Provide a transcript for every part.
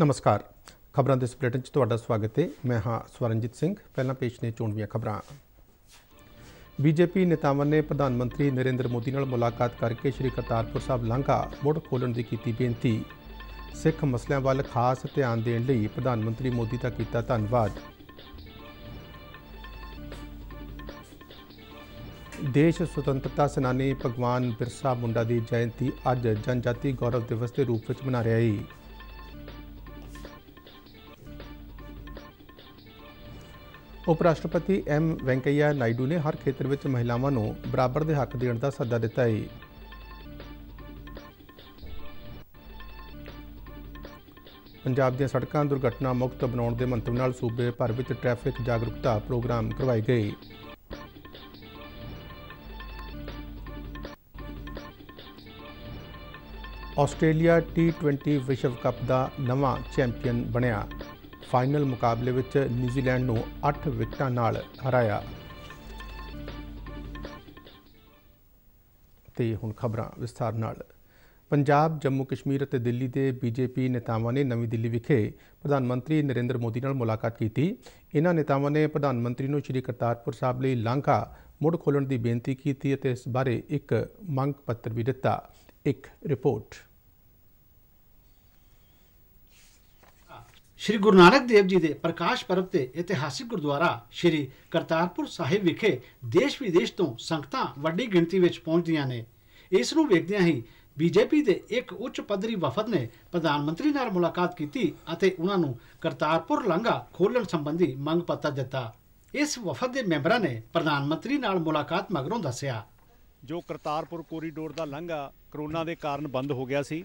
ਨਮਸਕਾਰ ਖਬਰਾਂ ਦੇ ਸਪਲੇਟਨ 'ਚ ਤੁਹਾਡਾ ਸਵਾਗਤ ਹੈ ਮੈਂ ਹਾਂ ਸਵਰਨਜੀਤ ਸਿੰਘ ਪਹਿਲਾਂ ਪੇਸ਼ ਨੇ ਚੋਣਵੀਆਂ ਖਬਰਾਂ ਬੀਜੇਪੀ ਨੇਤਾਵਾਂ ਨੇ ਪ੍ਰਧਾਨ ਮੰਤਰੀ ਨਰਿੰਦਰ ਮੋਦੀ ਨਾਲ ਮੁਲਾਕਾਤ ਕਰਕੇ ਸ਼੍ਰੀ ਕਰਤਾਰਪੁਰ ਸਾਹਿਬ ਲਾਂਘਾ ਮੁੜ ਖੋਲਣ ਦੀ ਕੀਤੀ ਬੇਨਤੀ ਸਿੱਖ ਮਸਲਿਆਂ ਵੱਲ ਖਾਸ ਧਿਆਨ ਦੇਣ ਲਈ ਪ੍ਰਧਾਨ ਮੰਤਰੀ ਮੋਦੀ ਦਾ ਕੀਤਾ ਧੰਨਵਾਦ ਦੇਸ਼ ਸੁਤੰਤਰਤਾ ਸੈਨਾਨੀ ਭਗਵਾਨ ਬਿਰਸਾ ਮੁੰਡਾ ਦੀ ਜਯੰਤੀ ਅੱਜ ਜਨਜਾਤੀ ਗੌਰਵ ਦਿਵਸ ਦੇ ਰੂਪ ਵਿੱਚ ਮਨਾ ਰਿਹਾ ਹੈ ਉਪ ਰਾਸ਼ਟਰਪਤੀ ਐਮ ਵੈਂਕਈਆ ਨਾਇਡੂ ਨੇ ਹਰ ਖੇਤਰ ਵਿੱਚ ਮਹਿਲਾਵਾਂ ਨੂੰ ਬਰਾਬਰ ਦੇ ਹੱਕ ਦੇਣ ਦਾ ਸੱਦਾ ਦਿੱਤਾ ਹੈ। ਪੰਜਾਬ ਦੀਆਂ ਸੜਕਾਂ ਦੁਰਘਟਨਾ ਮੁਕਤ ਬਣਾਉਣ ਦੇ ਮੰਤਵ ਨਾਲ ਸੂਬੇ ਭਰ ਵਿੱਚ ਟ੍ਰੈਫਿਕ ਜਾਗਰੂਕਤਾ ਪ੍ਰੋਗਰਾਮ ਕਰਵਾਏ ਗਏ। ਆਸਟ੍ਰੇਲੀਆ T20 ਵਿਸ਼ਵ ਕੱਪ ਦਾ ਨਵਾਂ ਚੈਂਪੀਅਨ ਬਣਿਆ ਫਾਈਨਲ ਮੁਕਾਬਲੇ ਵਿੱਚ ਨਿਊਜ਼ੀਲੈਂਡ ਨੂੰ 8 ਵਿਕਟਾਂ ਨਾਲ ਹਰਾਇਆ ਤੇ ਹੁਣ ਖਬਰਾਂ ਵਿਸਥਾਰ ਨਾਲ ਪੰਜਾਬ ਜੰਮੂ ਕਸ਼ਮੀਰ ਅਤੇ ਦਿੱਲੀ ਦੇ ਬੀਜੇਪੀ ਨੇਤਾਵਾਂ ਨੇ ਨਵੀਂ ਦਿੱਲੀ ਵਿਖੇ ਪ੍ਰਧਾਨ ਮੰਤਰੀ ਨਰਿੰਦਰ ਮੋਦੀ ਨਾਲ ਮੁਲਾਕਾਤ ਕੀਤੀ ਇਹਨਾਂ ਨੇਤਾਵਾਂ ਨੇ ਪ੍ਰਧਾਨ ਮੰਤਰੀ ਨੂੰ ਸ਼੍ਰੀ ਕਰਤਾਰਪੁਰ ਸਾਹਿਬ ਲਈ ਲਾਂਘਾ ਮੁੜ ਖੋਲਣ ਦੀ ਬੇਨਤੀ ਕੀਤੀ ਅਤੇ ਇਸ ਬਾਰੇ ਇੱਕ ਮੰਗ ਪੱਤਰ ਵੀ ਦਿੱਤਾ ਇੱਕ ਰਿਪੋਰਟ ਸ੍ਰੀ ਗੁਰੂ ਨਾਨਕ ਦੇਵ ਜੀ ਦੇ ਪ੍ਰਕਾਸ਼ ਪਰਬ ਤੇ ਇਤਿਹਾਸਿਕ ਗੁਰਦੁਆਰਾ ਸ੍ਰੀ ਕਰਤਾਰਪੁਰ ਸਾਹਿਬ ਵਿਖੇ ਦੇਸ਼ ਵਿਦੇਸ਼ ਤੋਂ ਸੰਗਤਾਂ ਵੱਡੀ ਗਿਣਤੀ ਵਿੱਚ ਪਹੁੰਚਦੀਆਂ ਨੇ ਇਸ ਨੂੰ ਵੇਖਦਿਆਂ ਹੀ ਬੀਜੇਪੀ ਦੇ ਇੱਕ ਉੱਚ ਪੱਧਰੀ ਵਫਦ ਨੇ ਪ੍ਰਧਾਨ ਮੰਤਰੀ ਨਾਲ ਮੁਲਾਕਾਤ ਕੀਤੀ ਅਤੇ ਉਹਨਾਂ ਨੂੰ ਕਰਤਾਰਪੁਰ ਲਾਂਘਾ ਖੋਲਣ ਸੰਬੰਧੀ ਮੰਗ ਪੱਤਰ ਦਿੱਤਾ ਇਸ ਵਫਦ ਦੇ ਮੈਂਬਰਾਂ ਨੇ ਪ੍ਰਧਾਨ ਮੰਤਰੀ ਨਾਲ ਮੁਲਾਕਾਤ ਮਗਰੋਂ ਦੱਸਿਆ ਜੋ ਕਰਤਾਰਪੁਰ ਕੋਰੀਡੋਰ ਦਾ ਲਾਂਘਾ ਕਰੋਨਾ ਦੇ ਕਾਰਨ ਬੰਦ ਹੋ ਗਿਆ ਸੀ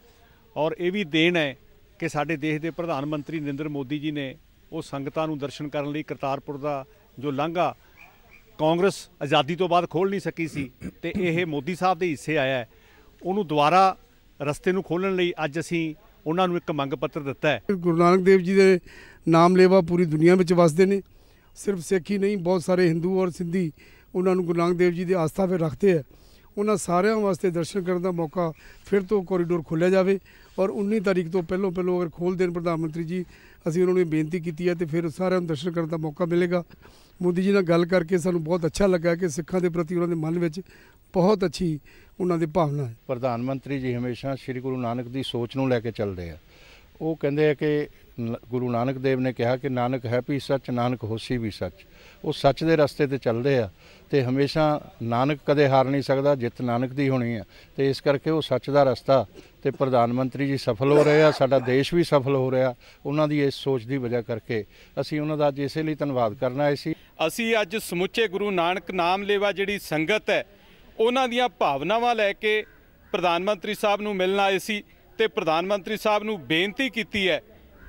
ਔਰ ਇਹ ਵੀ ਦੇਣ ਹੈ ਕਿ ਸਾਡੇ ਦੇਸ਼ ਦੇ ਪ੍ਰਧਾਨ ਮੰਤਰੀ ਨਰਿੰਦਰ ਮੋਦੀ ਜੀ ਨੇ ਉਹ ਸੰਗਤਾਂ ਨੂੰ ਦਰਸ਼ਨ ਕਰਨ ਲਈ ਕਰਤਾਰਪੁਰ ਦਾ ਜੋ ਲਾਂਘਾ ਕਾਂਗਰਸ ਆਜ਼ਾਦੀ ਤੋਂ ਬਾਅਦ ਖੋਲ ਨਹੀਂ ਸਕੀ ਸੀ ਤੇ ਇਹ ਮੋਦੀ ਸਾਹਿਬ ਦੇ ਹਿੱਸੇ ਆਇਆ ਹੈ ਉਹਨੂੰ ਦੁਬਾਰਾ ਰਸਤੇ ਨੂੰ ਖੋਲਣ ਲਈ ਅੱਜ ਅਸੀਂ ਉਹਨਾਂ ਨੂੰ ਇੱਕ ਮੰਗ ਪੱਤਰ ਦਿੱਤਾ ਹੈ ਗੁਰੂ ਨਾਨਕ ਦੇਵ ਜੀ ਦੇ ਨਾਮ ਲੇਵਾ ਪੂਰੀ ਦੁਨੀਆ ਵਿੱਚ ਵਸਦੇ ਨੇ ਸਿਰਫ ਸਿੱਖ ਹੀ ਨਹੀਂ ਬਹੁਤ ਸਾਰੇ ਹਿੰਦੂ ਔਰ ਸਿੰਧੀ ਉਹਨਾਂ ਨੂੰ ਗੁਰੂ ਨਾਨਕ ਦੇਵ ਜੀ ਦੀ ਆਸਥਾ 'ਤੇ ਰੱਖਦੇ ਆ ਉਹਨਾਂ ਸਾਰਿਆਂ ਵਾਸਤੇ ਦਰਸ਼ਨ ਕਰਨ ਦਾ ਮੌਕਾ ਫਿਰ ਤੋਂ ਕੋਰੀਡੋਰ ਖੋਲ੍ਹਿਆ ਜਾਵੇ ਔਰ 19 ਤਾਰੀਖ ਤੋਂ ਪਹਿਲਾਂ ਪਹਿਲਾਂ ਅਗਰ ਖੋਲ ਦੇਣ ਪ੍ਰਧਾਨ ਮੰਤਰੀ ਜੀ ਅਸੀਂ ਉਹਨਾਂ ਨੂੰ ਬੇਨਤੀ ਕੀਤੀ ਹੈ ਤੇ ਫਿਰ ਸਾਰਿਆਂ ਨੂੰ ਦਰਸ਼ਨ ਕਰਨ ਦਾ ਮੌਕਾ ਮਿਲੇਗਾ ਮੋਦੀ ਜੀ ਨਾਲ ਗੱਲ ਕਰਕੇ ਸਾਨੂੰ ਬਹੁਤ ਅੱਛਾ ਲੱਗਾ ਕਿ ਸਿੱਖਾਂ ਦੇ ਪ੍ਰਤੀ ਉਹਨਾਂ ਦੇ ਮਨ ਵਿੱਚ ਬਹੁਤ ਅੱਛੀ ਉਹਨਾਂ ਦੀ ਭਾਵਨਾ ਹੈ ਪ੍ਰਧਾਨ ਮੰਤਰੀ ਜੀ ਹਮੇਸ਼ਾ ਸ੍ਰੀ ਗੁਰੂ ਨਾਨਕ ਦੀ ਸੋਚ ਨੂੰ ਲੈ ਕੇ ਚੱਲਦੇ ਆ ਉਹ ਕਹਿੰਦੇ ਆ ਕਿ ਗੁਰੂ ਨਾਨਕ ਦੇਵ ਨੇ ਕਿਹਾ ਕਿ ਨਾਨਕ ਹੈ ਵੀ ਸੱਚ ਨਾਨਕ ਹੋਸੀ ਵੀ ਸੱਚ ਉਹ ਸੱਚ ਦੇ ਰਸਤੇ ਤੇ ਚੱਲਦੇ ਆ ਤੇ ਹਮੇਸ਼ਾ ਨਾਨਕ ਕਦੇ ਹਾਰ ਨਹੀਂ ਸਕਦਾ ਜਿੱਤ ਨਾਨਕ ਦੀ ਹੋਣੀ ਆ ਤੇ ਇਸ ਕਰਕੇ ਉਹ ਸੱਚ ਦਾ ਰਸਤਾ ਤੇ ਪ੍ਰਧਾਨ ਮੰਤਰੀ ਜੀ ਸਫਲ ਹੋ ਰਹੇ ਆ ਸਾਡਾ ਦੇਸ਼ ਵੀ ਸਫਲ ਹੋ ਰਿਹਾ ਉਹਨਾਂ ਦੀ ਇਸ ਸੋਚ ਦੀ ਵਜ੍ਹਾ ਕਰਕੇ ਅਸੀਂ ਉਹਨਾਂ ਦਾ ਅੱਜ ਇਸੇ ਲਈ ਧੰਨਵਾਦ ਕਰਨਾ ਆਏ ਸੀ ਅਸੀਂ ਅੱਜ ਸਮੁੱਚੇ ਗੁਰੂ ਨਾਨਕ ਨਾਮ ਲੇਵਾ ਜਿਹੜੀ ਸੰਗਤ ਹੈ ਉਹਨਾਂ ਦੀਆਂ ਭਾਵਨਾਵਾਂ ਲੈ ਕੇ ਪ੍ਰਧਾਨ ਮੰਤਰੀ ਸਾਹਿਬ ਨੂੰ ਮਿਲਣ ਆਏ ਸੀ ਤੇ ਪ੍ਰਧਾਨ ਮੰਤਰੀ ਸਾਹਿਬ ਨੂੰ ਬੇਨਤੀ ਕੀਤੀ ਹੈ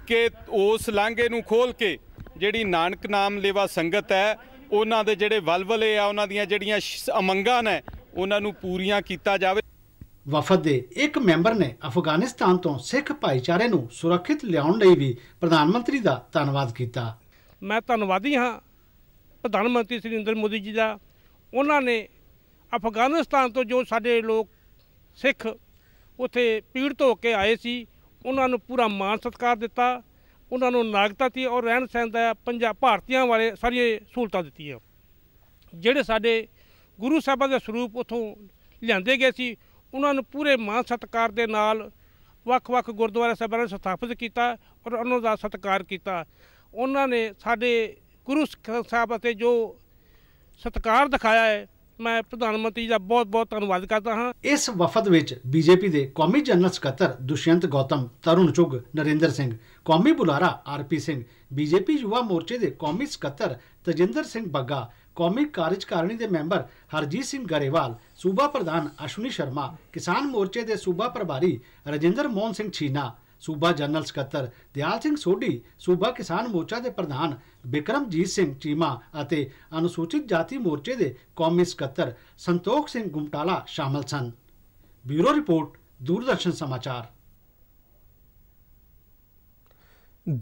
ਕਿ ਉਸ ਲਾਂਘੇ ਨੂੰ ਖੋਲ ਕੇ ਜਿਹੜੀ ਨਾਨਕ ਨਾਮ ਲੇਵਾ ਸੰਗਤ ਹੈ ਉਹਨਾਂ ਦੇ ਜਿਹੜੇ ਵਲਵਲੇ ਆ ਉਹਨਾਂ ਦੀਆਂ ਜਿਹੜੀਆਂ ਅਮੰਗਾਂ ਨੇ ਉਹਨਾਂ ਨੂੰ ਪੂਰੀਆਂ ਕੀਤਾ ਜਾਵੇ ਵਫਦ ਦੇ ਇੱਕ ਮੈਂਬਰ ਨੇ ਅਫਗਾਨਿਸਤਾਨ ਤੋਂ ਸਿੱਖ ਭਾਈਚਾਰੇ ਨੂੰ ਸੁਰੱਖਿਤ ਲਿਆਉਣ ਲਈ ਵੀ ਪ੍ਰਧਾਨ ਮੰਤਰੀ ਦਾ ਧੰਨਵਾਦ ਕੀਤਾ ਮੈਂ ਧੰਨਵਾਦੀ ਹਾਂ ਪ੍ਰਧਾਨ ਮੰਤਰੀ ਸ੍ਰੀ ਨਰਿੰਦਰ ਮੋਦੀ ਜੀ ਦਾ ਉਹਨਾਂ ਨੇ ਅਫਗਾਨਿਸਤਾਨ ਤੋਂ ਜੋ ਸਾਡੇ ਲੋਕ ਸਿੱਖ ਉਥੇ ਪੀੜਤ ਹੋ ਕੇ ਆਏ ਸੀ ਉਹਨਾਂ ਨੂੰ ਪੂਰਾ ਮਾਨ ਸਤਿਕਾਰ ਦਿੱਤਾ ਉਹਨਾਂ ਨੂੰ ਨਾਗਰਿਕਤਾ ਦਿੱਤੀ ਔਰ ਰਹਿਣ ਸਹਿਣ ਦਾ ਪੰਜਾਬ ਭਾਰਤੀਆਂ ਵਾਲੇ ਸਾਰੀਆਂ ਸਹੂਲਤਾਂ ਦਿੱਤੀਆਂ ਜਿਹੜੇ ਸਾਡੇ ਗੁਰੂ ਸਾਹਿਬਾਂ ਦੇ ਸਰੂਪ ਉਥੋਂ ਲਿਆਂਦੇ ਗਏ ਸੀ ਉਹਨਾਂ ਨੂੰ ਪੂਰੇ ਮਾਨ ਸਤਕਾਰ ਦੇ ਨਾਲ ਵੱਖ-ਵੱਖ ਗੁਰਦੁਆਰਾ ਸਾਹਿਬਾਂ ਨੇ ਸਥਾਪਿਤ ਕੀਤਾ ਔਰ ਉਹਨਾਂ ਦਾ ਸਤਕਾਰ ਕੀਤਾ ਉਹਨਾਂ ਨੇ ਸਾਡੇ ਗੁਰੂ ਸਾਹਿਬ ਅਤੇ ਜੋ ਸਤਕਾਰ ਦਿਖਾਇਆ ਹੈ ਮੈਂ ਪ੍ਰਧਾਨ ਮੰਤਰੀ ਦਾ ਬਹੁਤ ਬਹੁਤ ਧੰਨਵਾਦ ਕਰਦਾ ਹਾਂ ਇਸ ਵਫਦ ਵਿੱਚ ਬੀਜੇਪੀ ਦੇ ਕੌਮੀ ਜਨਰਲ ਸਕੱਤਰ ਦੁਸ਼ਯੰਤ ਗੌਤਮ ਤਰੁਣ ਚੁਗ ਨਰਿੰਦਰ ਸਿੰਘ ਕੌਮੀ ਬੁਲਾਰਾ ਆਰਪੀ ਸਿੰਘ ਬੀਜੇਪੀ ਯੁਵਾ ਮੋਰਚੇ ਦੇ ਕੌਮੀ ਸਕੱਤਰ ਤਜਿੰਦਰ ਸਿੰਘ ਬੱਗਾ ਕੌਮੀ ਕਾਰਜਕਾਰਨੀ ਦੇ ਮੈਂਬਰ ਹਰਜੀਤ ਸਿੰਘ ਗਰੇਵਾਲ ਸੂਬਾ ਪ੍ਰਧਾਨ ਅਸ਼ਵਨੀ ਸ਼ਰਮਾ ਕਿਸਾਨ ਮੋਰਚੇ ਦੇ ਸੂਬਾ ਪ੍ਰਭਾਰੀ ਰਜਿੰਦਰ ਮੋਹਨ ਸਿੰਘ ਛੀਨਾ ਸੂਬਾ ਜਨਰਲ ਸਕੱਤਰ ਦਿਆਲ ਸਿੰਘ ਸੋਢੀ ਸੂਬਾ ਕਿਸਾਨ ਮੋਰਚਾ ਦੇ ਪ੍ਰਧਾਨ ਬਿਕਰਮਜੀਤ ਸਿੰਘ ਚੀਮਾ ਅਤੇ ਅਨੁਸੂਚਿਤ ਜਾਤੀ ਮੋਰਚੇ ਦੇ ਕੌਮੀ ਸਕੱਤਰ ਸੰਤੋਖ ਸਿੰਘ ਗੁਮਟਾਲਾ ਸ਼ਾਮਲ ਸਨ ਬਿਊਰੋ ਰਿਪੋਰਟ ਦੂਰਦਰਸ਼ਨ ਸਮਾਚਾਰ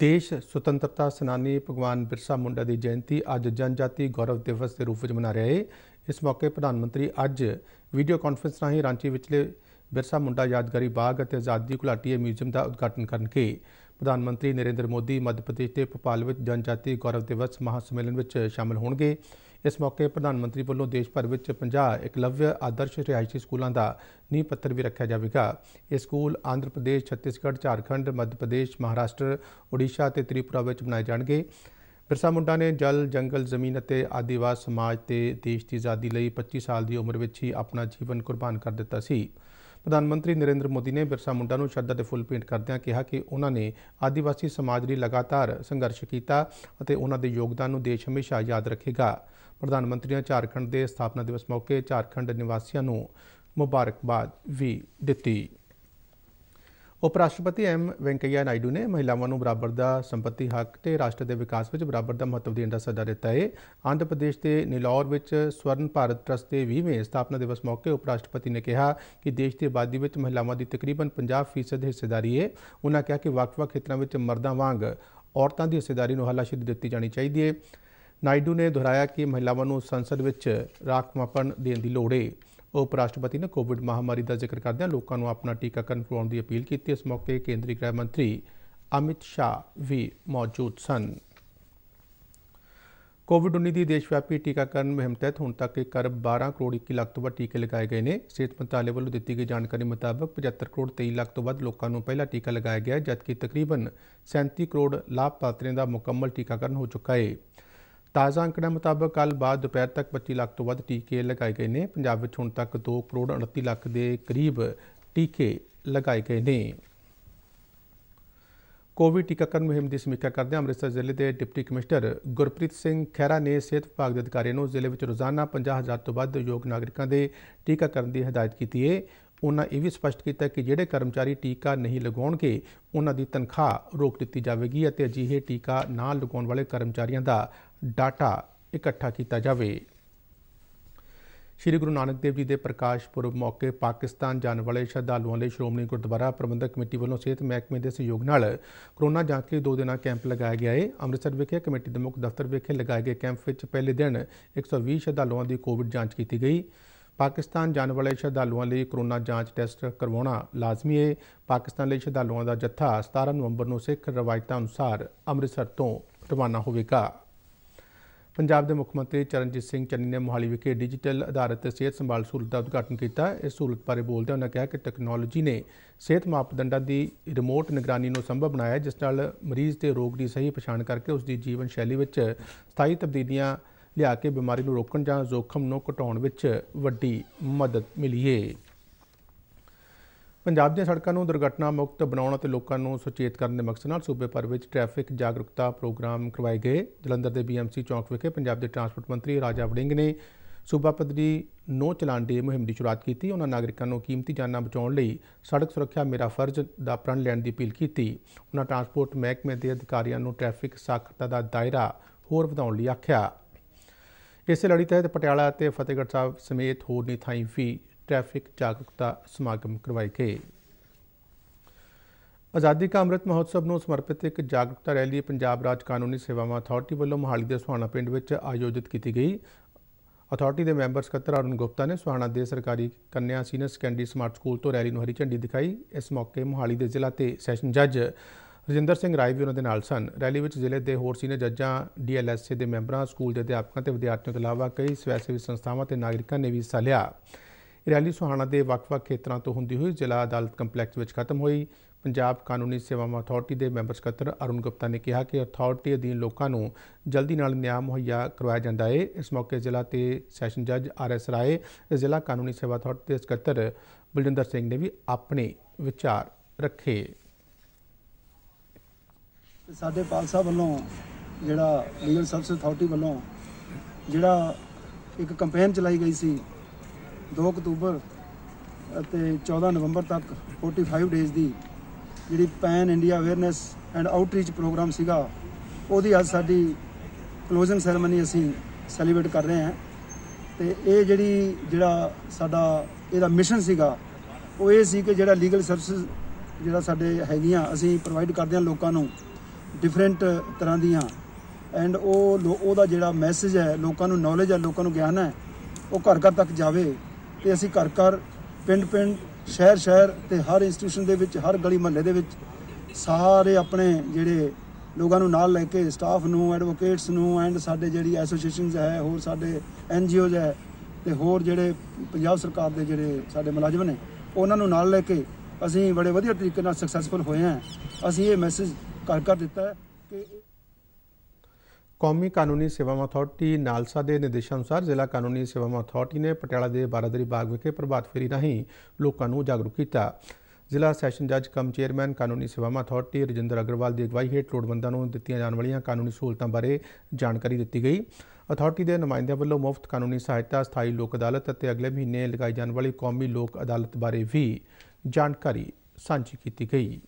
ਦੇਸ਼ ਸੁਤੰਤਰਤਾ ਸੈਨਾਨੀ ਭਗਵਾਨ ਬਿਰਸਾ ਮੁੰਡਾ ਦੀ ਜਯੰਤੀ ਅੱਜ ਜਨਜਾਤੀ ਗੌਰਵ ਦਿਵਸ ਦੇ ਰੂਪ ਵਿੱਚ ਮਨਾ ਰਿਹਾ ਹੈ ਇਸ ਮੌਕੇ ਪ੍ਰਧਾਨ ਮੰਤਰੀ ਅੱਜ ਵੀਡੀਓ ਕਾਨਫਰੰਸ ਰਾਹੀਂ ਰਾਂਚੀ ਵਿਚਲੇ ਬਿਰਸਾ ਮੁੰਡਾ ਯਾਦਗਾਰੀ ਬਾਗ ਅਤੇ ਆਜ਼ਾਦੀ ਘੁਲਾਟੀਏ ਮਿਊਜ਼ੀਅਮ ਦਾ ਉਦਘਾਟਨ ਕਰਨਗੇ ਪ੍ਰਧਾਨ ਮੰਤਰੀ ਨਰਿੰਦਰ ਮੋਦੀ ਮੱਧ ਪ੍ਰਦੇਸ਼ ਦੇ ਭੋਪਾਲ ਵਿੱਚ ਜਨਜਾਤੀ ਗੌਰਵ ਦਿਵਸ ਮਹਾਸੰਮੇਲਨ ਵਿੱਚ ਸ਼ਾਮਲ ਹੋਣਗੇ ਇਸ ਮੌਕੇ ਪ੍ਰਧਾਨ ਮੰਤਰੀ ਵੱਲੋਂ ਦੇਸ਼ ਭਰ ਵਿੱਚ 50 ਇਕਲਵਯ ਆਦਰਸ਼ ਰਿਹਾਇਸ਼ੀ ਸਕੂਲਾਂ ਦਾ ਨੀਂਹ ਪੱਥਰ ਵੀ ਰੱਖਿਆ ਜਾਵੇਗਾ ਇਹ ਸਕੂਲ ਆਂਧਰ ਪ੍ਰਦੇਸ਼ ਛੱਤੀਸਗੜ੍ਹ ਝਾਰਖੰਡ ਮੱਧ ਪ੍ਰਦੇਸ਼ ਮਹਾਰਾਸ਼ਟਰ ਓਡੀਸ਼ਾ ਅਤੇ ਤ੍ਰਿਪੁਰਾ ਵਿੱਚ ਬਣਾਏ ਜਾਣਗੇ ਬਿਰਸਾ ਮੁੰਡਾ ਨੇ ਜਲ ਜੰਗਲ ਜ਼ਮੀਨ ਅਤੇ ਆਦੀਵਾਸ ਸਮਾਜ ਤੇ ਦੇਸ਼ ਦੀ ਆਜ਼ਾਦੀ ਲਈ 25 ਸਾਲ ਦੀ ਉਮਰ ਵਿੱਚ ਹੀ ਆਪਣਾ ਜੀਵਨ ਕੁਰਬਾਨ ਕਰ ਦਿੱਤਾ ਸੀ ਪ੍ਰਧਾਨ ਮੰਤਰੀ ਨਰਿੰਦਰ ਮੋਦੀ ਨੇ ਬਿਰਸਾ ਮੁੰਡਾ ਨੂੰ ਸ਼ਰਧਾ ਦੇ ਫੁੱਲ ਭੇਂਟ ਕਰਦਿਆਂ ਕਿਹਾ ਕਿ ਉਹਨਾਂ ਨੇ ਆਦੀਵਾਸੀ ਸਮਾਜ ਲਈ ਲਗਾਤਾਰ ਸੰਘਰਸ਼ ਕੀਤਾ ਅਤੇ ਉਹਨਾਂ ਦੇ ਯੋਗਦਾਨ ਨੂੰ ਦੇਸ਼ ਹਮੇਸ਼ਾ ਯਾਦ ਰੱਖੇਗਾ ਪ੍ਰਧਾਨ ਮੰਤਰੀ ਨੇ ਝਾਰਖੰਡ ਦੇ ਸਥਾਪਨਾ ਦਿਵਸ ਮੌਕੇ ਝਾਰਖੰਡ ਨਿਵਾਸੀਆਂ ਨੂੰ ਮੁਬਾਰਕਬਾਦ ਵੀ ਦਿੱਤੀ ਉਪ ਰਾਸ਼ਟਰਪਤੀ ਐਮ ਵੈਂਕਈਆ ਨਾਇਡੂ ਨੇ ਮਹਿਲਾਵਾਂ ਨੂੰ ਬਰਾਬਰ ਦਾ ਸੰਪਤੀ ਹੱਕ ਤੇ ਰਾਸ਼ਟਰ ਦੇ ਵਿਕਾਸ ਵਿੱਚ ਬਰਾਬਰ ਦਾ ਮਹੱਤਵ ਦੇਣ ਦਾ ਸੱਦਾ ਦਿੱਤਾ ਹੈ ਆਂਧਰ ਪ੍ਰਦੇਸ਼ ਦੇ ਨਿਲੌਰ ਵਿੱਚ ਸਵਰਨ ਭਾਰਤ ਟਰਸਟ ਦੇ 20ਵੇਂ ਸਥਾਪਨਾ ਦਿਵਸ ਮੌਕੇ ਉਪ ਰਾਸ਼ਟਰਪਤੀ ਨੇ ਕਿਹਾ ਕਿ ਦੇਸ਼ ਦੀ ਆਬਾਦੀ ਵਿੱਚ ਮਹਿਲਾਵਾਂ ਦੀ ਤਕਰੀਬਨ 50% ਹਿੱਸੇਦਾਰੀ ਹੈ ਉਹਨਾਂ ਕਿਹਾ ਕਿ ਵੱਖ-ਵੱਖ ਖੇਤਰਾਂ ਵਿੱਚ ਮਰਦਾਂ ਵਾਂਗ ਔਰਤਾਂ ਦੀ ਹਿੱਸੇਦਾਰੀ ਨੂੰ ਹਲਾਸ਼ੀ ਦਿੱਤੀ ਜਾਣੀ ਚਾਹੀਦੀ ਹੈ ਨਾਇਡੂ ਨੇ ਦੁਹਰਾਇਆ ਕਿ ਮਹਿਲਾਵਾਂ ਨੂੰ ਸੰਸਦ ਵਿੱਚ ਰਾਖਵਾਂਪਣ ਦੇਣ ਦੀ ਲੋੜ ਹੈ उपराष्ट्रपति ने कोविड महामारी का जिक्र करद लोगों अपना टीकाकरण करवाने की अपील की इस मौके केंद्रीय गृहमंत्री अमित शाह भी मौजूद सन कोविड उन्नीस की देशव्यापी टीकाकरण मुहिम तहत हूं तक एक अरब बारह करोड़ इक्की लाख तो वीके लगाए गए हैं सेहत मंत्रालय वालों दी गई जानकारी मुताबक पचहत्तर करोड़ तेई लाख तो वोगों पहला टीका लगाया गया जबकि तकरीबन सैंती करोड़ लाभपात्रियों का मुकम्मल टीकाकरण हो चुका है ਤਾਜ਼ਾ ਅੰਕੜਿਆਂ ਮੁਤਾਬਕ ਕੱਲ ਬਾਅਦ ਦੁਪਹਿਰ ਤੱਕ 25 ਲੱਖ ਤੋਂ ਵੱਧ ਟੀਕੇ ਲਗਾਏ ਗਏ ਨੇ ਪੰਜਾਬ ਵਿੱਚ ਹੁਣ ਤੱਕ 2 ਕਰੋੜ 29 ਲੱਖ ਦੇ ਕਰੀਬ ਟੀਕੇ ਲਗਾਏ ਗਏ ਨੇ ਕੋਵਿਡ ਟੀਕਾਕਰਨ ਮੁਹਿੰਮ ਦੀ ਸਮੀਖਿਆ ਕਰਦੇ ਅੰਮ੍ਰਿਤਸਰ ਜ਼ਿਲ੍ਹੇ ਦੇ ਡਿਪਟੀ ਕਮਿਸ਼ਨਰ ਗੁਰਪ੍ਰੀਤ ਸਿੰਘ ਖੈਰਾ ਨੇ ਸਿਹਤ ਵਿਭਾਗ ਦੇ ਅਧਿਕਾਰੀਆਂ ਨੂੰ ਜ਼ਿਲ੍ਹੇ ਵਿੱਚ ਰੋਜ਼ਾਨਾ 50000 ਤੋਂ ਵੱਧ ਯੋਗ ਨਾਗਰਿਕਾਂ ਦੇ ਟੀਕਾਕਰਨ ਦੀ ਹਦਾਇਤ ਕੀਤੀ ਹੈ ਉਹਨਾਂ ਇਹ ਵੀ ਸਪਸ਼ਟ ਕੀਤਾ ਕਿ ਜਿਹੜੇ ਕਰਮਚਾਰੀ ਟੀਕਾ ਨਹੀਂ ਲਗਾਉਣਗੇ ਉਹਨਾਂ ਦੀ ਤਨਖਾਹ ਰੋਕ ਦਿੱਤੀ ਜਾਵੇਗੀ ਅਤੇ ਅਜਿਹੇ ਟੀਕਾ ਨਾ ਲਗਾਉਣ ਵਾਲੇ ਕਰਮਚਾਰੀਆਂ ਦਾ ਡਾਟਾ ਇਕੱਠਾ ਕੀਤਾ ਜਾਵੇ ਸ਼੍ਰੀ ਗੁਰੂ ਨਾਨਕ ਦੇਵ ਜੀ ਦੇ ਪ੍ਰਕਾਸ਼ ਪੁਰਬ ਮੌਕੇ ਪਾਕਿਸਤਾਨ ਜਾਣ ਵਾਲੇ ਸ਼ਰਧਾਲੂਆਂ ਲਈ ਸ਼੍ਰੋਮਣੀ ਗੁਰਦੁਆਰਾ ਪ੍ਰਬੰਧਕ ਕਮੇਟੀ ਵੱਲੋਂ ਸਿਹਤ ਮਹਿਕਮੇ ਦੇ ਸਹਿਯੋਗ ਨਾਲ ਕਰੋਨਾ ਜਾਂਚ ਲਈ 2 ਦਿਨਾਂ ਕੈਂਪ ਲਗਾਇਆ ਗਿਆ ਹੈ ਅੰਮ੍ਰਿਤਸਰ ਵਿਖੇ ਕਮੇਟੀ ਦੇ ਮੁੱਖ ਦਫ਼ਤਰ ਵਿਖੇ ਲਗਾਏ ਗਏ ਕੈਂਪ ਵਿੱਚ ਪਹਿਲੇ ਦਿਨ 120 ਸ਼ਰਧਾਲੂਆਂ ਦੀ ਕੋਵਿਡ ਜਾਂਚ ਕੀਤੀ ਗਈ ਪਾਕਿਸਤਾਨ ਜਾਣ ਵਾਲੇ ਸ਼ਰਧਾਲੂਆਂ ਲਈ ਕਰੋਨਾ ਜਾਂਚ ਟੈਸਟ ਕਰਵਾਉਣਾ ਲਾਜ਼ਮੀ ਹੈ ਪਾਕਿਸਤਾਨ ਲਈ ਸ਼ਰਧਾਲੂਆਂ ਦਾ ਜੱਥਾ 17 ਨਵੰਬਰ ਨੂੰ ਸਿੱਖ ਰਵਾਇਤਾਂ ਅਨੁਸਾਰ ਅੰਮ੍ਰਿਤਸਰ ਤੋਂ ਰਵਾਨਾ ਹੋਵੇਗਾ ਪੰਜਾਬ ਦੇ ਮੁੱਖ ਮੰਤਰੀ ਚਰਨਜੀਤ ਸਿੰਘ ਚੰਨੀ ਨੇ ਮੋਹਾਲੀ ਵਿਖੇ ਡਿਜੀਟਲ ਆਧਾਰਿਤ ਸਿਹਤ ਸੰਭਾਲ ਸਹੂਲਤ ਦਾ ਉਦਘਾਟਨ ਕੀਤਾ ਇਸ ਸਹੂਲਤ ਬਾਰੇ ਬੋਲਦਿਆਂ ਉਹਨਾਂ ਕਿਹਾ ਕਿ ਟੈਕਨੋਲੋਜੀ ਨੇ ਸਿਹਤ ਮਾਪਦੰਡਾਂ ਦੀ ਰਿਮੋਟ ਨਿਗਰਾਨੀ ਨੂੰ ਸੰਭਵ ਬਣਾਇਆ ਜਿਸ ਨਾਲ ਮਰੀਜ਼ ਤੇ ਰੋਗ ਦੀ ਸਹੀ ਪਛਾਣ ਕਰਕੇ ਉਸ ਦੀ ਜੀਵਨ ਸ਼ੈਲੀ ਵਿੱਚ ਸਥਾਈ ਤਬਦੀਲੀਆਂ ਲਿਆ ਕੇ ਬਿਮਾਰੀ ਨੂੰ ਰੋਕਣ ਜਾਂ ਜ਼ੋਖਮ ਨੂੰ ਘਟਾਉਣ ਵਿੱਚ ਵੱਡੀ ਮਦਦ ਮਿਲੀ ਹੈ ਪੰਜਾਬ ਦੀਆਂ ਸੜਕਾਂ ਨੂੰ ਦੁਰਘਟਨਾ ਮੁਕਤ ਬਣਾਉਣ ਅਤੇ ਲੋਕਾਂ ਨੂੰ ਸੁਚੇਤ ਕਰਨ ਦੇ ਮਕਸਦ ਨਾਲ ਸੂਬੇ ਭਰ ਵਿੱਚ ਟ੍ਰੈਫਿਕ ਜਾਗਰੂਕਤਾ ਪ੍ਰੋਗਰਾਮ ਕਰਵਾਏ ਗਏ ਜਲੰਧਰ ਦੇ ਬੀਐਮਸੀ ਚੌਂਕ ਵਿਖੇ ਪੰਜਾਬ ਦੇ ਟਰਾਂਸਪੋਰਟ ਮੰਤਰੀ ਰਾਜਾ ਵੜਿੰਗ ਨੇ ਸੂਬਾ ਪੱਧਰੀ ਨੋ ਚਲਾਨ ਡੇ ਮੁਹਿੰਮ ਦੀ ਸ਼ੁਰੂਆਤ ਕੀਤੀ ਉਹਨਾਂ ਨਾਗਰਿਕਾਂ ਨੂੰ ਕੀਮਤੀ ਜਾਨਾਂ ਬਚਾਉਣ ਲਈ ਸੜਕ ਸੁਰੱਖਿਆ ਮੇਰਾ ਫਰਜ਼ ਦਾ ਪ੍ਰਣ ਲੈਣ ਦੀ ਅਪੀਲ ਕੀਤੀ ਉਹਨਾਂ ਟਰਾਂਸਪੋਰਟ ਮਹਿਕਮੇ ਦੇ ਅਧਿਕਾਰੀਆਂ ਨੂੰ ਟ੍ਰੈਫਿਕ ਸਾਖਰਤਾ ਦਾ ਦਾਇਰਾ ਹੋਰ ਵਧਾਉਣ ਲਈ ਆਖਿਆ ਇਸੇ ਲੜੀ ਤਹਿਤ ਪਟਿਆਲਾ ਅਤੇ ਫਤਿਹਗੜ੍ਹ ਸਾਹਿਬ ਸਮੇਤ ਹੋਰ ਨਹੀਂ ਥਾਈਂ ਵੀ ਟ੍ਰੈਫਿਕ ਜਾਗਰੂਕਤਾ ਸਮਾਗਮ ਕਰਵਾਏ ਗਏ ਆਜ਼ਾਦੀ ਕਾ ਅੰਮ੍ਰਿਤ ਮਹੋਤਸਵ ਨੂੰ ਸਮਰਪਿਤ ਇੱਕ ਜਾਗਰੂਕਤਾ ਰੈਲੀ ਪੰਜਾਬ ਰਾਜ ਕਾਨੂੰਨੀ ਸੇਵਾਵਾਂ ਅਥਾਰਟੀ ਵੱਲੋਂ ਮੋਹਾਲੀ ਦੇ ਸੁਹਾਣਾ ਪਿੰਡ ਵਿੱਚ ਆਯੋਜਿਤ ਕੀਤੀ ਗਈ ਅਥਾਰਟੀ ਦੇ ਮੈਂਬਰ ਸਕੱਤਰ ਅਰੁਣ ਗੁਪਤਾ ਨੇ ਸੁਹਾਣਾ ਦੇ ਸਰਕਾਰੀ ਕੰਨਿਆ ਸੀਨੀਅਰ ਸੈਕੰਡਰੀ ਸਮਾਰਟ ਸਕੂਲ ਤੋਂ ਰੈਲੀ ਨੂੰ ਹਰੀ ਝੰਡੀ ਦਿਖਾਈ ਇਸ ਮੌਕੇ ਮੋਹਾਲੀ ਦੇ ਜ਼ਿਲ੍ਹਾ ਤੇ ਸੈਸ਼ਨ ਜੱਜ ਰਜਿੰਦਰ ਸਿੰਘ ਰਾਏ ਵੀ ਉਹਨਾਂ ਦੇ ਨਾਲ ਸਨ ਰੈਲੀ ਵਿੱਚ ਜ਼ਿਲ੍ਹੇ ਦੇ ਹੋਰ ਸੀਨੀਅਰ ਜੱਜਾਂ ਡੀਐਲਐਸਏ ਦੇ ਮੈਂਬਰਾਂ ਸਕੂਲ ਦੇ ਅਧਿਆਪਕਾਂ ਤੇ ਵਿਦਿਆਰਥੀਆਂ ਤੋਂ ਇਲਾਵਾ ਕਈ ਸਵੈਸੇਵੀ ਸੰਸਥਾਵਾਂ ਤੇ ਨਾਗਰਿਕਾਂ ਨੇ ਵੀ ਹਿੱਸਾ ਲਿਆ ਰੈਲੀ ਸੁਹਾਣਾ ਦੇ ਵੱਖ-ਵੱਖ ਖੇਤਰਾਂ ਤੋਂ ਹੁੰਦੀ ਹੋਈ ਜ਼ਿਲ੍ਹਾ ਅਦਾਲਤ ਕੰਪਲੈਕਸ ਵਿੱਚ ਖਤਮ ਹੋਈ ਪੰਜਾਬ ਕਾਨੂੰਨੀ ਸੇਵਾਵਾਂ ਅਥਾਰਟੀ ਦੇ ਮੈਂਬਰ ਸਕੱਤਰ ਅਰੁਣ ਗੁਪਤਾ ਨੇ ਕਿਹਾ ਕਿ ਅਥਾਰਟੀ ਅਧੀਨ ਲੋਕਾਂ ਨੂੰ ਜਲਦੀ ਨਾਲ ਨਿਆਂ ਮੁਹੱਈਆ ਕਰਵਾਇਆ ਜਾਂਦਾ ਹੈ ਇਸ ਮੌਕੇ ਜ਼ਿਲ੍ਹਾ ਤੇ ਸੈਸ਼ਨ ਜੱਜ ਆਰ ਐਸ ਰਾਏ ਜ਼ਿਲ੍ਹਾ ਕਾਨੂੰਨੀ ਸੇਵਾ ਅਥਾਰਟੀ ਦੇ ਸਕੱਤਰ ਬਲਜਿੰਦਰ ਸਿੰਘ ਨੇ ਵੀ ਆਪਣੇ ਵਿਚਾਰ ਰੱਖੇ ਸਾਡੇ ਪਾਲ ਸਾਹਿਬ ਵੱਲੋਂ ਜਿਹੜਾ ਲੀਗਲ ਸਰਵਿਸ ਅਥਾਰਟੀ ਵੱਲੋਂ ਜਿਹੜਾ ਇੱਕ ਕੈਂਪੇਨ ਚਲਾਈ ਗਈ ਸੀ 2 ਅਕਤੂਬਰ ਅਤੇ 14 ਨਵੰਬਰ ਤੱਕ 45 ਡੇਜ਼ ਦੀ ਜਿਹੜੀ pan India awareness and outreach programme ਸੀਗਾ ਉਹਦੀ ਅੱਜ ਸਾਡੀ ਕਲੋਜ਼ਿੰਗ ਸੈਰੇਮਨੀ ਅਸੀਂ ਸੈਲੀਬ੍ਰੇਟ ਕਰ ਰਹੇ ਹਾਂ ਤੇ ਇਹ ਜਿਹੜੀ ਜਿਹੜਾ ਸਾਡਾ ਇਹਦਾ ਮਿਸ਼ਨ ਸੀਗਾ ਉਹ ਇਹ ਸੀ ਕਿ ਜਿਹੜਾ ਲੀਗਲ ਸਰਵਿਸ ਜਿਹੜਾ ਸਾਡੇ ਹੈਗੀਆਂ ਅਸੀਂ ਪ੍ਰੋਵਾਈਡ ਕਰਦੇ ਹਾਂ ਲੋਕਾਂ ਨੂੰ ਡਿਫਰੈਂਟ ਤਰ੍ਹਾਂ ਦੀਆਂ ਐਂਡ ਉਹ ਉਹਦਾ ਜਿਹੜਾ ਮੈਸੇਜ ਹੈ ਲੋਕਾਂ ਨੂੰ ਨੌਲੇਜ ਹੈ ਲੋਕਾਂ ਨੂੰ ਗਿਆਨ ਹੈ ਉਹ ਘਰ ਘਰ ਤੱਕ ਜਾਵੇ ਤੇ ਅਸੀਂ ਘਰ ਘਰ ਪਿੰਡ ਪਿੰਡ ਸ਼ਹਿਰ ਸ਼ਹਿਰ ਤੇ ਹਰ ਇੰਸਟੀਟਿਊਸ਼ਨ ਦੇ ਵਿੱਚ ਹਰ ਗਲੀ ਮਹੱਲੇ ਦੇ ਵਿੱਚ ਸਾਰੇ ਆਪਣੇ ਜਿਹੜੇ ਲੋਕਾਂ ਨੂੰ ਨਾਲ ਲੈ ਕੇ ਸਟਾਫ ਨੂੰ ਐਡਵੋਕੇਟਸ ਨੂੰ ਐਂਡ ਸਾਡੇ ਜਿਹੜੀ ਐਸੋਸੀਏਸ਼ਨਸ ਹੈ ਹੋਰ ਸਾਡੇ ਐਨ ਜੀਓਜ਼ ਹੈ ਤੇ ਹੋਰ ਜਿਹੜੇ ਪੰਜਾਬ ਸਰਕਾਰ ਦੇ ਜਿਹੜੇ ਸਾਡੇ ਮੁਲਾਜ਼ਮ ਨੇ ਉਹਨਾਂ ਨੂੰ ਨਾਲ ਲੈ ਕੇ ਅਸੀਂ ਬੜੇ ਵਧੀਆ ਤਰੀਕੇ ਨਾਲ ਸਕਸੈਸਫੁਲ ਹੋਏ ਹਾਂ ਅਸੀਂ ਇਹ ਮੈਸੇਜ ਘਰ ਘਰ ਦਿੱਤਾ ਹੈ ਕਿ ਕੌਮੀ ਕਾਨੂੰਨੀ ਸੇਵਾਵਾਂ ਅਥਾਰਟੀ ਨਾਲਸਾ ਦੇ ਨਿਰਦੇਸ਼ਾਂ ਅਨੁਸਾਰ ਜ਼ਿਲ੍ਹਾ ਕਾਨੂੰਨੀ ਸੇਵਾਵਾਂ ਅਥਾਰਟੀ ਨੇ ਪਟਿਆਲਾ ਦੇ ਬਾਰਾਦਰੀ ਬਾਗ ਵਿਖੇ ਪ੍ਰਭਾਤ ਫੇਰੀ ਰਾਹੀਂ ਲੋਕਾਂ ਨੂੰ ਜਾਗਰੂਕ ਕੀਤਾ ਜ਼ਿਲ੍ਹਾ ਸੈਸ਼ਨ ਜੱਜ ਕਮ ਚੇਅਰਮੈਨ ਕਾਨੂੰਨੀ ਸੇਵਾਵਾਂ ਅਥਾਰਟੀ ਰਜਿੰਦਰ ਅਗਰਵਾਲ ਦੀ ਅਗਵਾਈ ਹੇਠ ਲੋੜਵੰਦਾਂ ਨੂੰ ਦਿੱਤੀਆਂ ਜਾਣ ਵਾਲੀਆਂ ਕਾਨੂੰਨੀ ਸਹੂਲਤਾਂ ਬਾਰੇ ਜਾਣਕਾਰੀ ਦਿੱਤੀ ਗਈ ਅਥਾਰਟੀ ਦੇ ਨੁਮਾਇੰਦਿਆਂ ਵੱਲੋਂ ਮੁਫਤ ਕਾਨੂੰਨੀ ਸਹਾਇਤਾ ਸਥਾਈ ਲੋਕ ਅਦਾਲਤ ਅਤੇ ਅਗਲੇ ਮਹੀਨੇ ਲਗਾਈ ਜਾਣ ਵਾਲੀ ਕੌਮੀ ਲੋਕ ਅਦਾਲਤ ਬਾਰੇ ਵੀ ਜਾਣਕਾਰੀ ਸਾਂਝੀ ਕੀਤੀ ਗਈ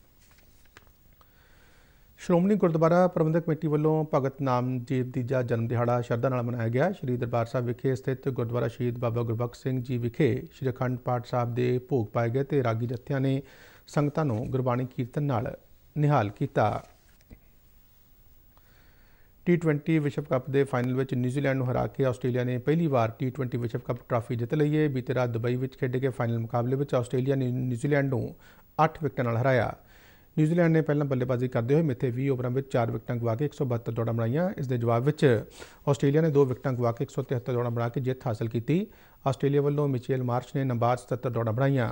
ਸ਼੍ਰੋਮਣੀ ਗੁਰਦੁਆਰਾ ਪ੍ਰਬੰਧਕ ਕਮੇਟੀ ਵੱਲੋਂ ਭਗਤ ਨਾਮਜੀਤ ਦੀ ਦਾ ਜਨਮ ਦਿਹਾੜਾ ਸ਼ਰਧਾ ਨਾਲ ਮਨਾਇਆ ਗਿਆ ਸ਼੍ਰੀ ਦਰਬਾਰ ਸਾਹਿਬ ਵਿਖੇ ਸਥਿਤ ਗੁਰਦੁਆਰਾ ਸ਼ਹੀਦ ਬਾਬਾ ਗੁਰਬਖਸ਼ ਸਿੰਘ ਜੀ ਵਿਖੇ ਸ਼੍ਰੀ ਅਖੰਡ ਪਾਠ ਸਾਹਿਬ ਦੇ ਭੋਗ ਪਾਏ ਗਏ ਤੇ ਰਾਗੀ ਜੱਥਿਆਂ ਨੇ ਸੰਗਤਾਂ ਨੂੰ ਗੁਰਬਾਣੀ ਕੀਰਤਨ ਨਾਲ ਨਿਹਾਲ ਕੀਤਾ T20 ਵਿਸ਼ਵ ਕੱਪ ਦੇ ਫਾਈਨਲ ਵਿੱਚ ਨਿਊਜ਼ੀਲੈਂਡ ਨੂੰ ਹਰਾ ਕੇ ਆਸਟ੍ਰੇਲੀਆ ਨੇ ਪਹਿਲੀ ਵਾਰ T20 ਵਿਸ਼ਵ ਕੱਪ ਟਰਾਫੀ ਜਿੱਤ ਲਈ ਹੈ ਬੀਤੇ ਰਾਤ ਦੁਬਈ ਵਿੱਚ ਖੇਡੇ ਗਏ ਫਾਈਨਲ ਮੁਕਾਬਲੇ ਵਿੱਚ ਆਸਟ੍ਰੇਲੀਆ ਨੇ ਨਿਊਜ਼ੀਲੈਂਡ ਨੂੰ 8 ਵਿਕਟਾਂ ਨਾਲ ਹਰਾਇਆ ਨਿਊਜ਼ੀਲੈਂਡ ਨੇ ਪਹਿਲਾਂ ਬੱਲੇਬਾਜ਼ੀ ਕਰਦੇ ਹੋਏ ਮਿੱਥੇ 20 ਓਵਰਾਂ ਵਿੱਚ 4 ਵਿਕਟਾਂ ਗਵਾ ਕੇ 172 ਦੌੜਾਂ ਬਣਾਈਆਂ ਇਸ ਦੇ ਜਵਾਬ ਵਿੱਚ ਆਸਟ੍ਰੇਲੀਆ ਨੇ 2 ਵਿਕਟਾਂ ਗਵਾ ਕੇ 173 ਦੌੜਾਂ ਬਣਾ ਕੇ ਜਿੱਤ ਹਾਸਲ ਕੀਤੀ ਆਸਟ੍ਰੇਲੀਆ ਵੱਲੋਂ ਮਿਚੇਲ ਮਾਰਚ ਨੇ ਨੰਬਰ 77 ਦੌੜਾਂ ਬਣਾਈਆਂ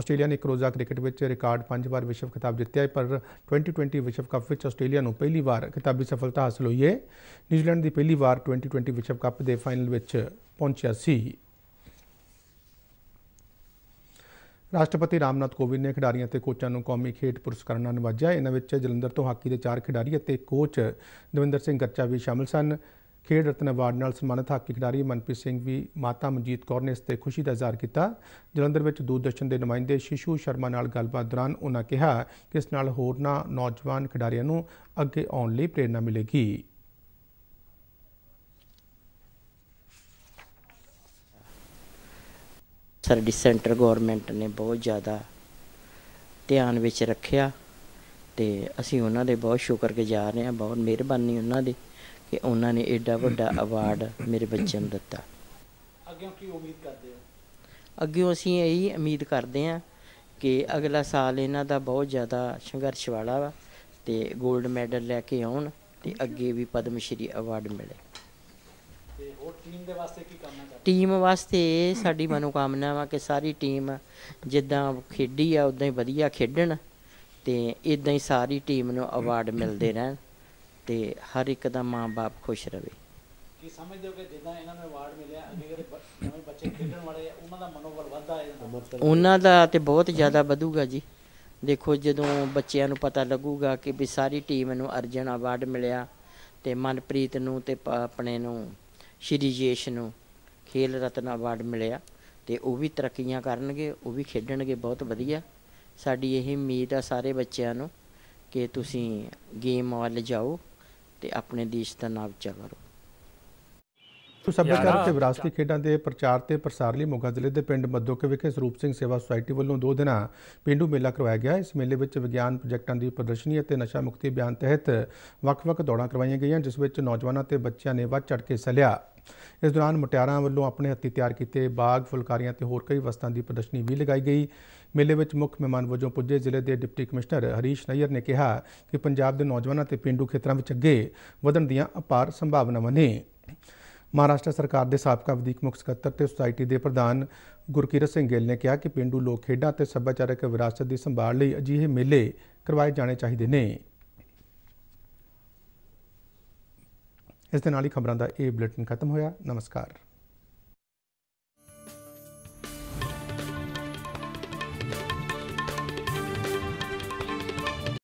ਆਸਟ੍ਰੇਲੀਆ ਨੇ ਇੱਕ ਰੋਜ਼ਾ ਕ੍ਰਿਕਟ ਵਿੱਚ ਰਿਕਾਰਡ 5 ਵਾਰ ਵਿਸ਼ਵ ਖਿਤਾਬ ਜਿੱਤਿਆ ਪਰ 2020 ਵਿਸ਼ਵ ਕੱਪ ਵਿੱਚ ਆਸਟ੍ਰੇਲੀਆ ਨੂੰ ਪਹਿਲੀ ਵਾਰ ਖਿਤਾਬੀ ਸਫਲਤਾ ਹਾਸਲ ਹੋਈ ਹੈ ਨਿਊਜ਼ੀਲੈਂਡ ਦੀ ਪਹਿਲੀ ਵਾਰ 2020 ਵਿਸ਼ਵ ਕੱਪ ਦੇ ਫਾਈਨਲ ਵਿੱਚ ਪਹੁੰਚਿਆ ਸੀ ਰਾਸ਼ਟਰਪਤੀ ਰਾਮਨਾਥ ਕੋਵਿੰਦ ਨੇ ਖਿਡਾਰੀਆਂ ਤੇ ਕੋਚਾਂ ਨੂੰ ਕੌਮੀ ਖੇਡ ਪੁਰਸਕਾਰ ਨਾਲ ਨਵਾਜਿਆ ਇਹਨਾਂ ਵਿੱਚ ਜਲੰਧਰ ਤੋਂ ਹਾਕੀ ਦੇ ਚਾਰ ਖਿਡਾਰੀ ਅਤੇ ਕੋਚ ਦਵਿੰਦਰ ਸਿੰਘ ਗੱਚਾ ਵੀ ਸ਼ਾਮਲ ਸਨ ਖੇਡ ਰਤਨ ਅਵਾਰਡ ਨਾਲ ਸਨਮਾਨਿਤ ਹਾਕੀ ਖਿਡਾਰੀ ਮਨਪ੍ਰੀਤ ਸਿੰਘ ਵੀ ਮਾਤਾ ਮਨਜੀਤ ਕੌਰ ਨੇ ਇਸ ਤੇ ਖੁਸ਼ੀ ਦਾ ਇਜ਼ਹਾਰ ਕੀਤਾ ਜਲੰਧਰ ਵਿੱਚ ਦੂਰਦਰਸ਼ਨ ਦੇ ਨੁਮਾਇੰਦੇ ਸ਼ਿਸ਼ੂ ਸ਼ਰਮਾ ਨਾਲ ਗੱਲਬਾਤ ਦੌਰਾਨ ਉਹਨਾਂ ਕਿਹਾ ਕਿ ਇਸ ਨਾਲ ਹੋਰਨਾਂ ਨੌਜਵਾਨ ਖਿਡਾਰੀਆਂ ਨੂੰ ਅੱਗੇ ਆਉਣ ਲਈ ਪ੍ਰੇਰਣਾ ਮਿਲੇਗੀ ਸਾਡੀ ਸੈਂਟਰ ਗਵਰਨਮੈਂਟ ਨੇ ਬਹੁਤ ਜ਼ਿਆਦਾ ਧਿਆਨ ਵਿੱਚ ਰੱਖਿਆ ਤੇ ਅਸੀਂ ਉਹਨਾਂ ਦੇ ਬਹੁਤ ਸ਼ੁਕਰਗੁਜ਼ਾਰ ਹਾਂ ਬਹੁਤ ਮਿਹਰਬਾਨੀ ਉਹਨਾਂ ਦੀ ਕਿ ਉਹਨਾਂ ਨੇ ਐਡਾ ਵੱਡਾ ਅਵਾਰਡ ਮੇਰੇ ਬੱਚੇ ਨੂੰ ਦਿੱਤਾ ਅੱਗੇ ਕੀ ਉਮੀਦ ਕਰਦੇ ਹੋ ਅੱਗੇ ਅਸੀਂ ਇਹੀ ਉਮੀਦ ਕਰਦੇ ਹਾਂ ਕਿ ਅਗਲਾ ਸਾਲ ਇਹਨਾਂ ਦਾ ਬਹੁਤ ਜ਼ਿਆਦਾ ਸੰਘਰਸ਼ ਵਾਲਾ ਵਾ ਤੇ 골ਡ ਮੈਡਲ ਲੈ ਕੇ ਆਉਣ ਤੇ ਅੱਗੇ ਵੀ ਪਦਮ ਸ਼੍ਰੀ ਅਵਾਰਡ ਮਿਲੇ ਤੇ ਹੋਰ ਟੀਮ ਦੇ ਵਾਸਤੇ ਕੀ ਟੀਮ ਵਾਸਤੇ ਸਾਡੀ ਮਨੋਕਾਮਨਾ ਵਾ ਕਿ ਸਾਰੀ ਟੀਮ ਜਿੱਦਾਂ ਖੇਡੀ ਆ ਉਦਾਂ ਹੀ ਵਧੀਆ ਖੇਡਣ ਤੇ ਇਦਾਂ ਹੀ ਸਾਰੀ ਟੀਮ ਨੂੰ ਅਵਾਰਡ ਮਿਲਦੇ ਰਹਿਣ ਤੇ ਹਰ ਇੱਕ ਦਾ ਮਾਂ-ਬਾਪ ਖੁਸ਼ ਰਵੇ ਕੀ ਸਮਝਦੇ ਹੋ ਕਿ ਜਿੱਦਾਂ ਇਹਨਾਂ ਨੂੰ ਅਵਾਰਡ ਮਿਲਿਆ ਅੱਗੇ ਦੇ ਨਵੇਂ ਬੱਚੇ ਖੇਡਣ ਵਾਲੇ ਉਹਨਾਂ ਦਾ ਮਨੋਬਲ ਵਧਦਾ ਹੈ ਉਹਨਾਂ ਦਾ ਤੇ ਬਹੁਤ ਜ਼ਿਆਦਾ ਵਧੂਗਾ ਜੀ ਦੇਖੋ ਜਦੋਂ ਬੱਚਿਆਂ ਨੂੰ ਪਤਾ ਲੱਗੂਗਾ ਕਿ ਵੀ ਸਾਰੀ ਟੀਮ ਨੂੰ ਅਰਜਨ ਅਵਾਰਡ ਮਿਲਿਆ ਤੇ ਮਨਪ੍ਰੀਤ ਨੂੰ ਤੇ ਆਪਣੇ ਨੂੰ ਸ਼੍ਰੀ ਜੇਸ਼ ਨੂੰ ਖੇਲ ਰਤਨ ਅਵਾਰਡ ਮਿਲਿਆ ਤੇ ਉਹ ਵੀ ਤਰੱਕੀਆਂ ਕਰਨਗੇ ਉਹ ਵੀ ਖੇਡਣਗੇ ਬਹੁਤ ਵਧੀਆ ਸਾਡੀ ਇਹ ਉਮੀਦ ਆ ਸਾਰੇ ਬੱਚਿਆਂ ਨੂੰ ਕਿ ਤੁਸੀਂ ਗੇਮ ਵੱਲ ਜਾਓ ਤੇ ਆਪਣੇ ਦੇਸ਼ ਦਾ ਨਾਮ ਉੱਚਾ ਕਰੋ ਸੋ ਸੱਭਿਆਚਾਰਕ ਤੇ ਵਿਰਾਸਤੀ ਖੇਡਾਂ ਦੇ ਪ੍ਰਚਾਰ ਤੇ ਪ੍ਰਸਾਰ ਲਈ ਮੋਗਾ ਜ਼ਿਲ੍ਹੇ ਦੇ ਪਿੰਡ ਕੇ ਵਿਖੇ ਸਰੂਪ ਸਿੰਘ ਸੇਵਾ ਸੁਸਾਇਟੀ ਵੱਲੋਂ ਦੋ ਦਿਨਾਂ ਪਿੰਡੂ ਮੇਲਾ ਕਰਵਾਇਆ ਗਿਆ ਇਸ ਮੇਲੇ ਵਿੱਚ ਵਿਗਿਆਨ ਪ੍ਰੋਜੈਕਟਾਂ ਦੀ ਪ੍ਰਦਰਸ਼ਨੀ ਅਤੇ ਨਸ਼ਾ ਮੁਕਤੀ ਅਭਿਆਨ ਤਹਿਤ ਵੱਖ-ਵੱਖ ਦੌੜਾਂ ਕਰਵਾਈਆਂ ਗਈਆਂ ਜਿਸ ਵਿੱਚ ਨੌਜਵਾਨਾਂ ਤੇ ਬੱਚਿਆਂ ਨੇ ਵੱਧ ਚੜ ਕੇ ਸਲਿਆ ਇਸ ਦੌਰਾਨ ਮਟਿਆਰਾਂ ਵੱਲੋਂ ਆਪਣੇ ਹੱਥੀਂ ਤਿਆਰ ਕੀਤੇ ਬਾਗ ਫੁਲਕਾਰੀਆਂ ਤੇ ਹੋਰ ਕਈ ਵਸਤਾਂ ਦੀ ਪ੍ਰਦਰਸ਼ਨੀ ਵੀ ਲਗਾਈ ਗਈ ਮੇਲੇ ਵਿੱਚ ਮੁੱਖ ਮਹਿਮਾਨ ਵਜੋਂ ਪੁੱਜੇ ਜ਼ਿਲ੍ਹੇ ਦੇ ਡਿਪਟੀ ਕਮਿਸ਼ਨਰ ਹਰੀਸ਼ ਨਈਰ ਨੇ ਕਿਹਾ ਕਿ ਪੰਜਾਬ ਦੇ ਨੌਜਵਾਨਾਂ ਤੇ ਪਿੰਡੂ ਖੇਤਰਾਂ ਵਿੱਚ ਅੱਗੇ ਵਧਣ ਦੀਆਂ ਅਪਾਰ ਸੰਭਾਵਨਾਵਾਂ ਨੇ ਮਹਾਰਾਸ਼ਟਰ ਸਰਕਾਰ ਦੇ ਸਾਬਕਾ ਵਧੀਕ ਮੁਖ ਸਕੱਤਰ ਤੇ ਸੁਸਾਇਟੀ ਦੇ ਪ੍ਰਧਾਨ ਗੁਰਕੀਰਤ ਸਿੰਘ ਗਿੱਲ ਨੇ ਕਿਹਾ ਕਿ ਪਿੰਡੂ ਲੋਕ ਖੇਡਾਂ ਤੇ ਸੱਭਿਆਚਾਰਕ ਵਿਰਾਸਤ ਦੀ ਸੰਭਾਲ ਲਈ ਅਜਿਹੇ ਮੇਲੇ ਕਰਵਾਏ ਜਾਣੇ ਚਾਹੀਦੇ ਨੇ ਇਸ ਦੇ ਨਾਲ ਹੀ ਖਬਰਾਂ ਦਾ ਇਹ ਬੁਲੇਟਿਨ ਖਤਮ ਹੋਇਆ ਨਮਸਕਾਰ